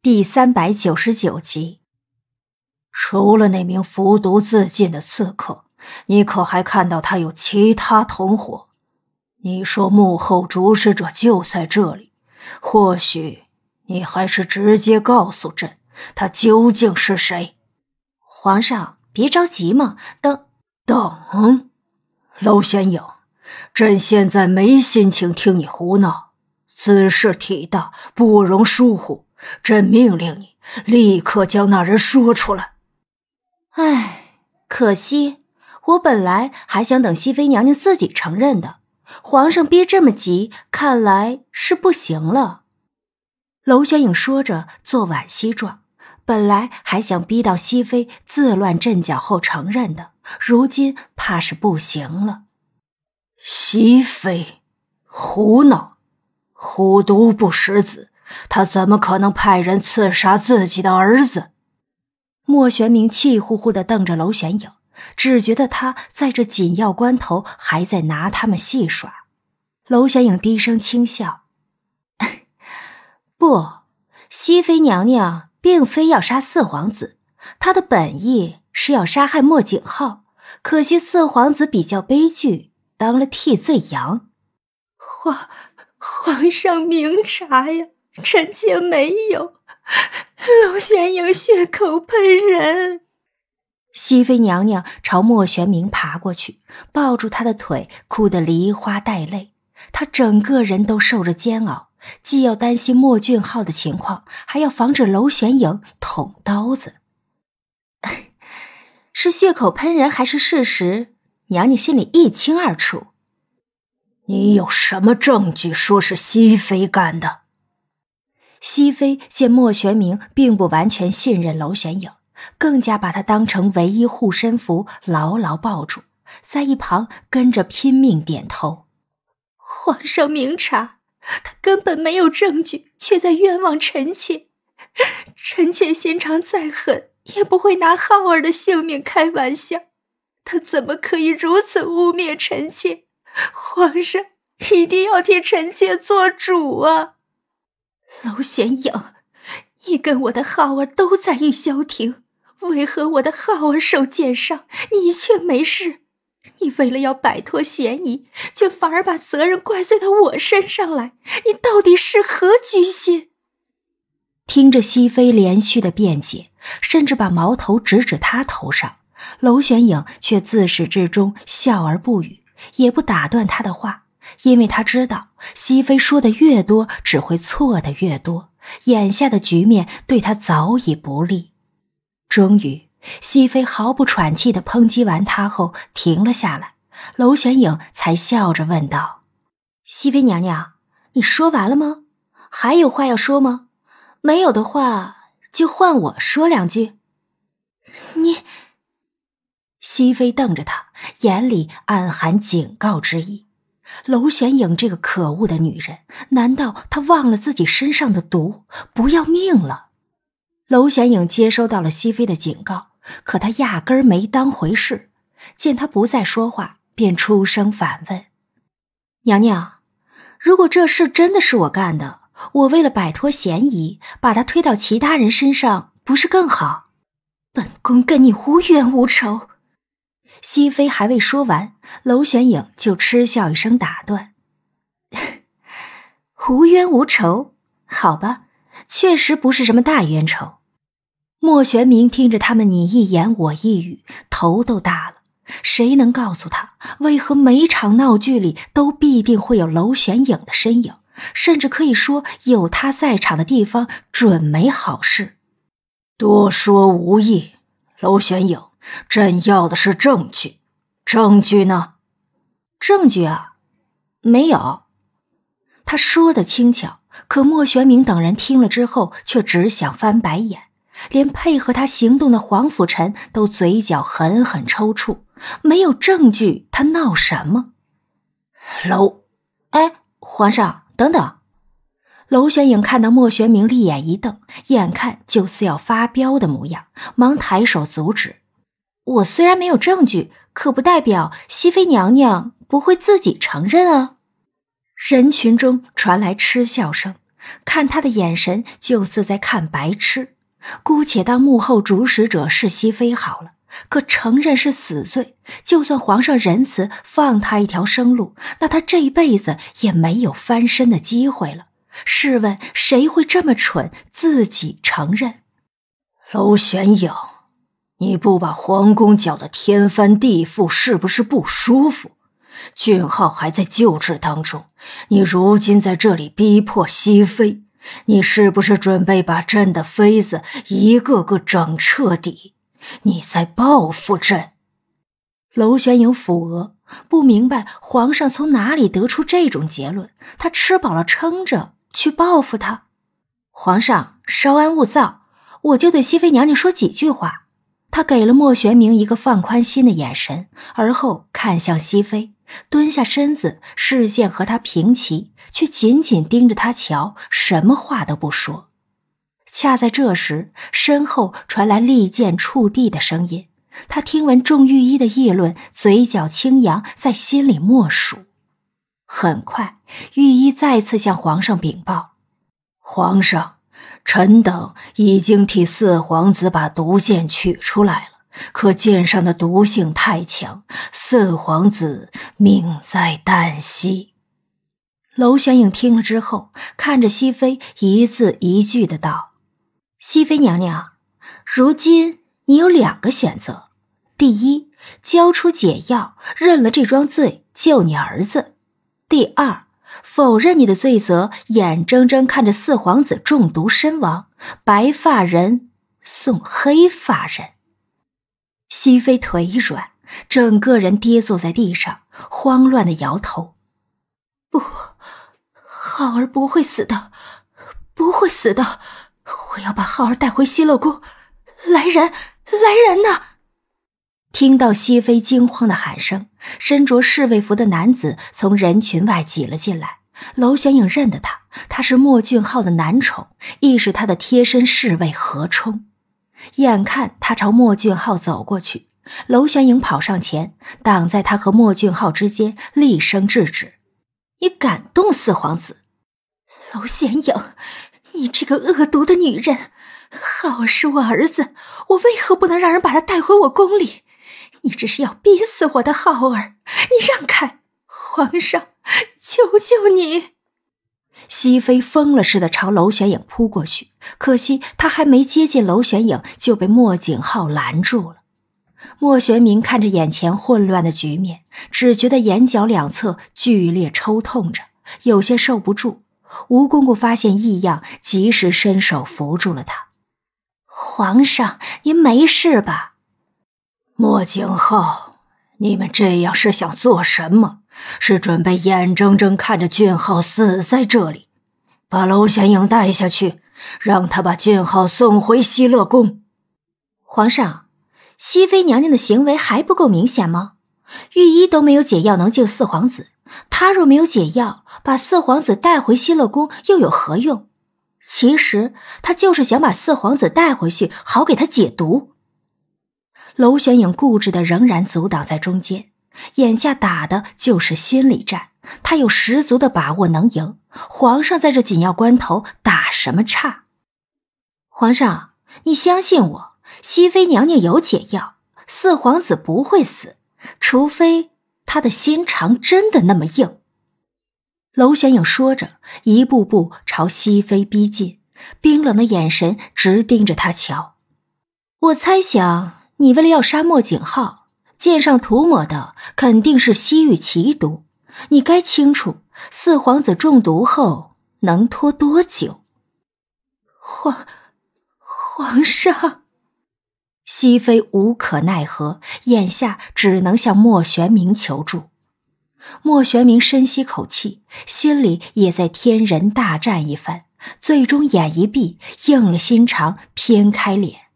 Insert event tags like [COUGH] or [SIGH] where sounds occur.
第三百九十九集，除了那名服毒自尽的刺客，你可还看到他有其他同伙？你说幕后主使者就在这里，或许你还是直接告诉朕，他究竟是谁？皇上，别着急嘛，等等，娄玄颖，朕现在没心情听你胡闹，此事体大，不容疏忽。朕命令你立刻将那人说出来。唉，可惜我本来还想等熹妃娘娘自己承认的，皇上逼这么急，看来是不行了。娄玄颖说着做惋惜状，本来还想逼到熹妃自乱阵脚后承认的，如今怕是不行了。熹妃，胡闹！虎毒不食子。他怎么可能派人刺杀自己的儿子？莫玄明气呼呼地瞪着娄玄影，只觉得他在这紧要关头还在拿他们戏耍。娄玄影低声轻笑：“ [LAUGHS] 不，熹妃娘娘并非要杀四皇子，她的本意是要杀害莫景浩。可惜四皇子比较悲剧，当了替罪羊。”皇皇上明察呀！臣妾没有，楼玄影血口喷人。熹妃娘娘朝莫玄明爬过去，抱住他的腿，哭得梨花带泪。她整个人都受着煎熬，既要担心莫俊浩的情况，还要防止娄玄影捅刀子。[LAUGHS] 是血口喷人还是事实？娘娘心里一清二楚。你有什么证据说是熹妃干的？熹妃见莫玄明并不完全信任娄玄影，更加把他当成唯一护身符，牢牢抱住，在一旁跟着拼命点头。皇上明察，他根本没有证据，却在冤枉臣妾。臣妾心肠再狠，也不会拿浩儿的性命开玩笑。他怎么可以如此污蔑臣妾？皇上一定要替臣妾做主啊！娄玄影，你跟我的浩儿都在玉霄亭，为何我的浩儿受箭伤，你却没事？你为了要摆脱嫌疑，却反而把责任怪罪到我身上来，你到底是何居心？听着熹妃连续的辩解，甚至把矛头直指他头上，娄玄影却自始至终笑而不语，也不打断他的话。因为他知道熹妃说的越多，只会错的越多。眼下的局面对他早已不利。终于，熹妃毫不喘气的抨击完他后，停了下来。娄玄影才笑着问道：“熹妃娘娘，你说完了吗？还有话要说吗？没有的话，就换我说两句。”你，熹妃瞪着他，眼里暗含警告之意。娄玄影这个可恶的女人，难道她忘了自己身上的毒，不要命了？娄玄影接收到了熹妃的警告，可她压根儿没当回事。见她不再说话，便出声反问：“娘娘，如果这事真的是我干的，我为了摆脱嫌疑，把她推到其他人身上，不是更好？本宫跟你无冤无仇。”熹妃还未说完。娄玄影就嗤笑一声，打断：“无冤无仇，好吧，确实不是什么大冤仇。”莫玄明听着他们你一言我一语，头都大了。谁能告诉他，为何每场闹剧里都必定会有娄玄影的身影？甚至可以说，有他在场的地方，准没好事。多说无益，娄玄影，朕要的是证据。证据呢？证据啊，没有。他说的轻巧，可莫玄明等人听了之后却只想翻白眼，连配合他行动的黄甫臣都嘴角狠狠抽搐。没有证据，他闹什么？楼，哎，皇上，等等！娄玄影看到莫玄明立眼一瞪，眼看就似要发飙的模样，忙抬手阻止。我虽然没有证据，可不代表熹妃娘娘不会自己承认啊！人群中传来嗤笑声，看他的眼神就似在看白痴。姑且当幕后主使者是熹妃好了，可承认是死罪。就算皇上仁慈，放他一条生路，那他这一辈子也没有翻身的机会了。试问谁会这么蠢，自己承认？娄玄影。你不把皇宫搅得天翻地覆，是不是不舒服？俊浩还在救治当中，你如今在这里逼迫熹妃，你是不是准备把朕的妃子一个个整彻底？你在报复朕？娄玄颖抚额，不明白皇上从哪里得出这种结论。他吃饱了撑着去报复他，皇上稍安勿躁，我就对熹妃娘娘说几句话。他给了莫玄明一个放宽心的眼神，而后看向熹妃，蹲下身子，视线和他平齐，却紧紧盯着他瞧，什么话都不说。恰在这时，身后传来利剑触地的声音。他听闻众御医的议论，嘴角轻扬，在心里默数。很快，御医再次向皇上禀报：“皇上。”臣等已经替四皇子把毒箭取出来了，可箭上的毒性太强，四皇子命在旦夕。娄玄影听了之后，看着熹妃，一字一句的道：“熹妃娘娘，如今你有两个选择：第一，交出解药，认了这桩罪，救你儿子；第二。”否认你的罪责，眼睁睁看着四皇子中毒身亡，白发人送黑发人。熹妃腿一软，整个人跌坐在地上，慌乱的摇头：“不浩儿不会死的，不会死的！我要把浩儿带回西乐宫！来人，来人呐！”听到熹妃惊慌的喊声，身着侍卫服的男子从人群外挤了进来。娄玄影认得他，他是莫俊浩的男宠，亦是他的贴身侍卫何冲。眼看他朝莫俊浩走过去，娄玄影跑上前，挡在他和莫俊浩之间，厉声制止：“你敢动四皇子！”娄玄影，你这个恶毒的女人！浩儿是我儿子，我为何不能让人把他带回我宫里？你这是要逼死我的浩儿！你让开，皇上。[LAUGHS] 求求你！熹妃疯了似的朝娄玄影扑过去，可惜她还没接近娄玄影，就被莫景浩拦住了。莫玄明看着眼前混乱的局面，只觉得眼角两侧剧烈抽痛着，有些受不住。吴公公发现异样，及时伸手扶住了他。皇上，您没事吧？莫景浩，你们这样是想做什么？是准备眼睁睁看着俊浩死在这里，把娄玄英带下去，让他把俊浩送回西乐宫。皇上，熹妃娘娘的行为还不够明显吗？御医都没有解药能救四皇子，他若没有解药，把四皇子带回西乐宫又有何用？其实他就是想把四皇子带回去，好给他解毒。娄玄影固执的仍然阻挡在中间。眼下打的就是心理战，他有十足的把握能赢。皇上在这紧要关头打什么岔？皇上，你相信我，熹妃娘娘有解药，四皇子不会死，除非他的心肠真的那么硬。娄玄影说着，一步步朝熹妃逼近，冰冷的眼神直盯着他瞧。我猜想，你为了要杀莫景浩，剑上涂抹的肯定是西域奇毒，你该清楚四皇子中毒后能拖多久。皇，皇上，熹妃无可奈何，眼下只能向莫玄明求助。莫玄明深吸口气，心里也在天人大战一番，最终眼一闭，硬了心肠，偏开脸。